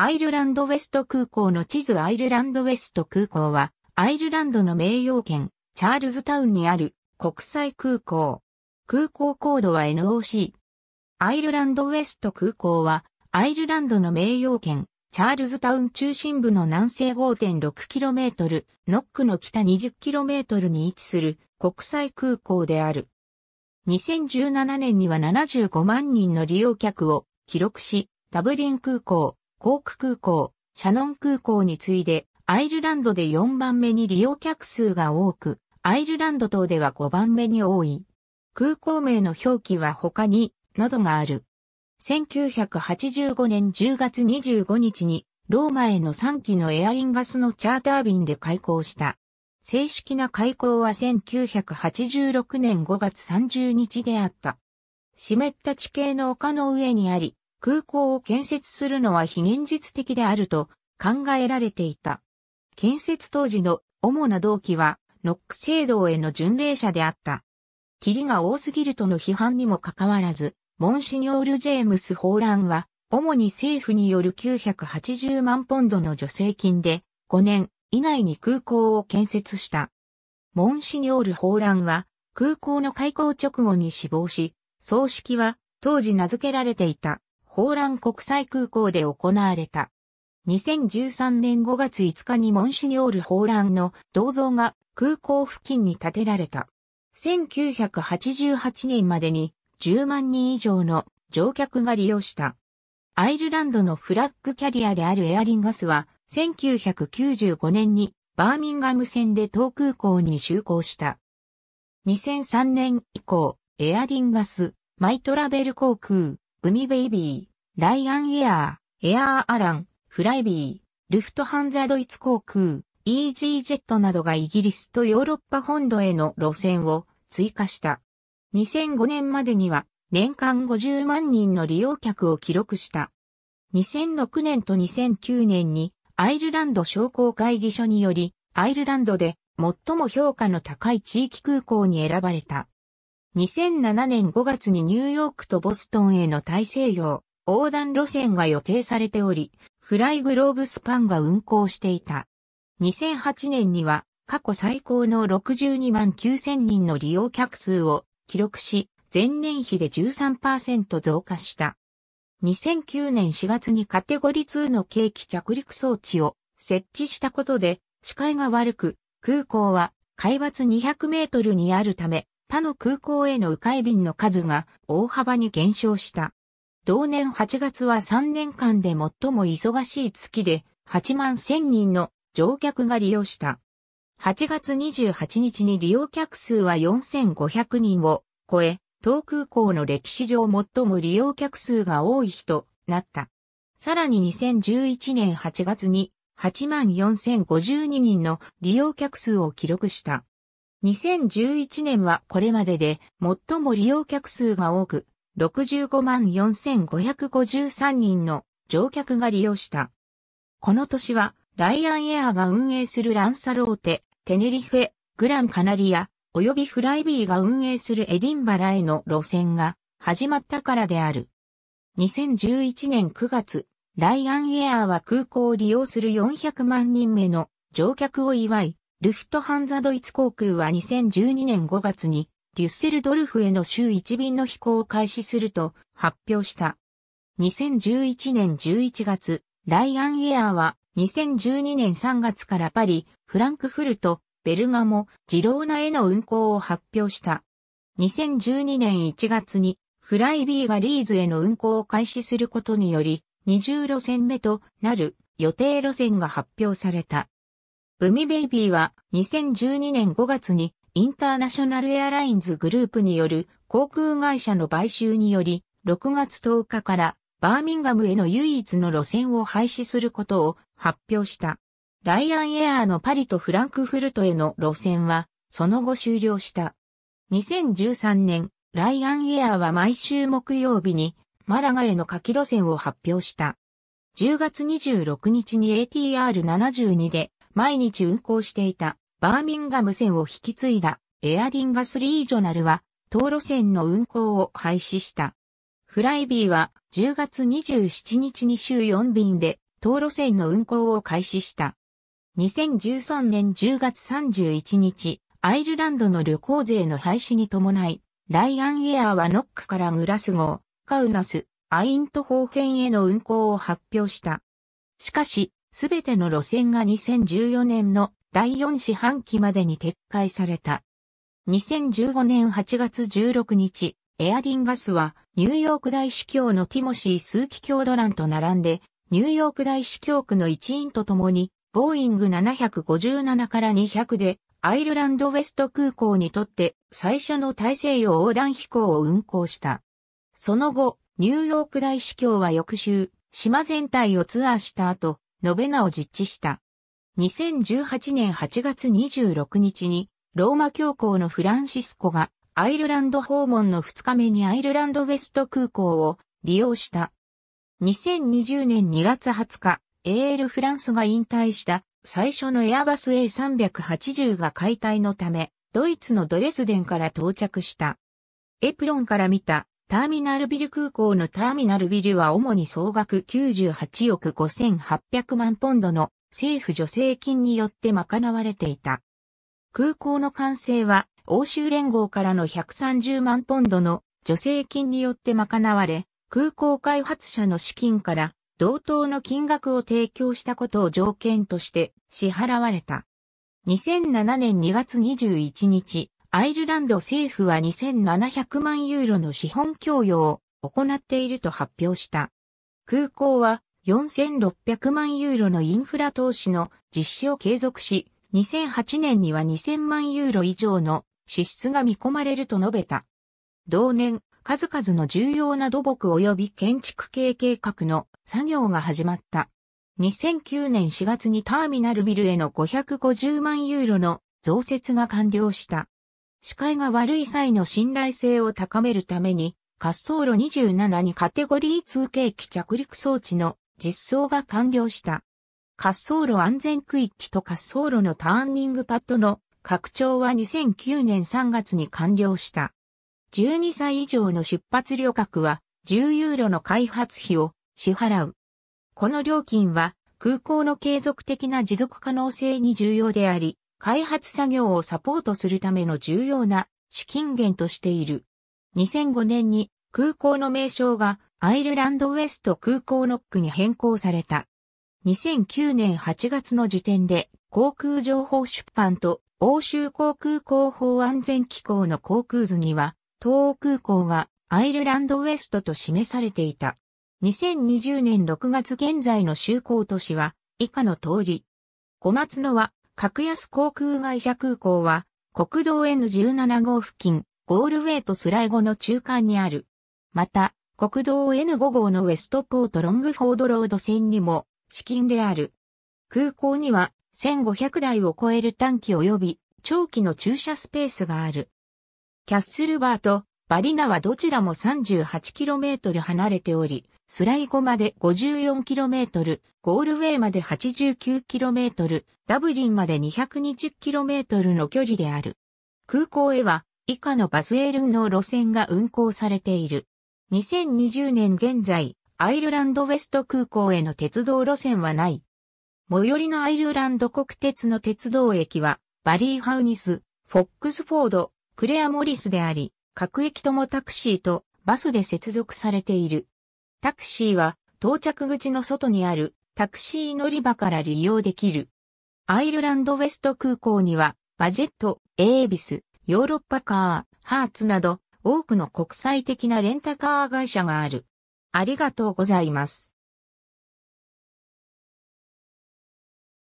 アイルランドウェスト空港の地図アイルランドウェスト空港は、アイルランドの名誉圏、チャールズタウンにある国際空港。空港コードは NOC。アイルランドウェスト空港は、アイルランドの名誉圏、チャールズタウン中心部の南西 5.6km、ノックの北 20km に位置する国際空港である。2017年には75万人の利用客を記録し、ダブリン空港、コーク空港、シャノン空港に次いで、アイルランドで4番目に利用客数が多く、アイルランド等では5番目に多い。空港名の表記は他に、などがある。1985年10月25日に、ローマへの3機のエアリンガスのチャーター便で開港した。正式な開港は1986年5月30日であった。湿った地形の丘の上にあり、空港を建設するのは非現実的であると考えられていた。建設当時の主な動機は、ノック制度への巡礼者であった。霧が多すぎるとの批判にもかかわらず、モンシニョール・ジェームス・ホーランは、主に政府による980万ポンドの助成金で、5年以内に空港を建設した。モンシニョール・ホーランは、空港の開港直後に死亡し、葬式は当時名付けられていたホーラン国際空港で行われた。2013年5月5日にモンシニョール・ホーランの銅像が空港付近に建てられた。1988年までに10万人以上の乗客が利用した。アイルランドのフラッグキャリアであるエアリンガスは1995年にバーミンガム線で東空港に就航した。2003年以降、エアリンガス、マイトラベル航空、海ベイビー、ライアンエアー、エアーアラン、フライビー、ルフトハンザドイツ航空、イージージェットなどがイギリスとヨーロッパ本土への路線を追加した。2005年までには年間50万人の利用客を記録した。2006年と2009年にアイルランド商工会議所によりアイルランドで最も評価の高い地域空港に選ばれた。2007年5月にニューヨークとボストンへの大西洋横断路線が予定されており、フライグローブスパンが運行していた。2008年には過去最高の62万9000人の利用客数を記録し、前年比で13%増加した。2009年4月にカテゴリ2の景気着陸装置を設置したことで視界が悪く、空港は海抜200メートルにあるため、他の空港への迂回便の数が大幅に減少した。同年8月は3年間で最も忙しい月で8万1000人の乗客が利用した。8月28日に利用客数は4500人を超え、東空港の歴史上最も利用客数が多い日となった。さらに2011年8月に8万4052人の利用客数を記録した。2011年はこれまでで最も利用客数が多く、65万4553人の乗客が利用した。この年は、ライアンエアが運営するランサローテ、テネリフェ、グランカナリア、及びフライビーが運営するエディンバラへの路線が始まったからである。2011年9月、ライアンエアは空港を利用する400万人目の乗客を祝い、ルフトハンザドイツ航空は2012年5月にデュッセルドルフへの週1便の飛行を開始すると発表した。2011年11月、ライアンエアーは2012年3月からパリ、フランクフルト、ベルガモ、ジローナへの運航を発表した。2012年1月にフライビーがリーズへの運航を開始することにより、20路線目となる予定路線が発表された。海ベイビーは2012年5月にインターナショナルエアラインズグループによる航空会社の買収により6月10日からバーミンガムへの唯一の路線を廃止することを発表した。ライアンエアーのパリとフランクフルトへの路線はその後終了した。2013年、ライアンエアーは毎週木曜日にマラガへの下記路線を発表した。10月26日に ATR72 で毎日運行していたバーミンガム線を引き継いだエアリンガスリージョナルは、道路線の運行を廃止した。フライビーは10月27日に週4便で、道路線の運行を開始した。2013年10月31日、アイルランドの旅行税の廃止に伴い、ライアンエアはノックからグラスゴー、カウナス、アイント方辺への運行を発表した。しかし、すべての路線が2014年の第4四半期までに撤回された。2015年8月16日、エアリンガスはニューヨーク大司教のティモシー・スーキ教ドランと並んで、ニューヨーク大司教区の一員とともに、ボーイング757から200で、アイルランドウェスト空港にとって最初の大西洋横断飛行を運航した。その後、ニューヨーク大司教は翌週、島全体をツアーした後、ノベナを実地した。2018年8月26日に、ローマ教皇のフランシスコが、アイルランド訪問の2日目にアイルランドウェスト空港を利用した。2020年2月20日、エールフランスが引退した最初のエアバス A380 が解体のため、ドイツのドレスデンから到着した。エプロンから見たターミナルビル空港のターミナルビルは主に総額98億5800万ポンドの政府助成金によって賄われていた。空港の完成は欧州連合からの130万ポンドの助成金によって賄われ、空港開発者の資金から同等の金額を提供したことを条件として支払われた。2007年2月21日、アイルランド政府は2700万ユーロの資本供与を行っていると発表した。空港は4600万ユーロのインフラ投資の実施を継続し、2008年には2000万ユーロ以上の支出が見込まれると述べた。同年、数々の重要な土木及び建築系計画の作業が始まった。2009年4月にターミナルビルへの550万ユーロの増設が完了した。視界が悪い際の信頼性を高めるために、滑走路27にカテゴリー2景気着陸装置の実装が完了した。滑走路安全区域と滑走路のターニングパッドの拡張は2009年3月に完了した。12歳以上の出発旅客は10ユーロの開発費を支払う。この料金は空港の継続的な持続可能性に重要であり、開発作業をサポートするための重要な資金源としている。2005年に空港の名称がアイルランドウェスト空港ノックに変更された。2009年8月の時点で航空情報出版と欧州航空広報安全機構の航空図には東欧空港がアイルランドウェストと示されていた。2020年6月現在の就航都市は以下の通り。小松野は格安航空会社空港は、国道 N17 号付近、ゴールウェイとスライゴの中間にある。また、国道 N5 号のウェストポートロングフォードロード線にも、資金である。空港には、1500台を超える短期及び、長期の駐車スペースがある。キャッスルバーとバリナはどちらも 38km 離れており、スライゴまで 54km、ゴールウェイまで 89km、ダブリンまで 220km の距離である。空港へは以下のバスエールンの路線が運行されている。2020年現在、アイルランドウェスト空港への鉄道路線はない。最寄りのアイルランド国鉄の鉄道駅は、バリーハウニス、フォックスフォード、クレアモリスであり、各駅ともタクシーとバスで接続されている。タクシーは到着口の外にあるタクシー乗り場から利用できる。アイルランドウェスト空港にはバジェット、エービス、ヨーロッパカー、ハーツなど多くの国際的なレンタカー会社がある。ありがとうございます。